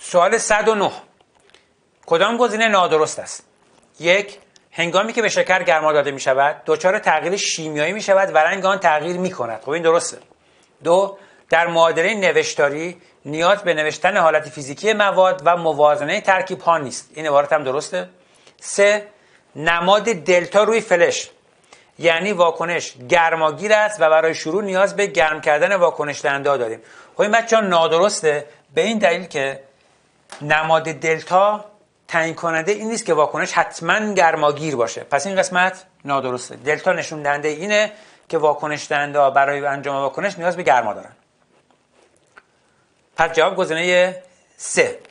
سوال 109 کدام گزینه نادرست است یک هنگامی که به شکر گرما داده می شود دچار تغییر شیمیایی می شود و رنگ آن تغییر می کند خب این درسته دو در معادله نوشتاری نیاز به نوشتن حالت فیزیکی مواد و موازنه ترکیب ها نیست این عبارت هم درسته سه نماد دلتا روی فلش یعنی واکنش گرماگیر است و برای شروع نیاز به گرم کردن واکنش داریم خب این بچه نادرسته به این دلیل که نماد دلتا تعیین کننده این نیست که واکنش حتما گرماگیر باشه پس این قسمت نادرسته دلتا نشون دهنده اینه که واکنش دهنده برای انجام واکنش نیاز به گرما دارن پس جواب گزینه سه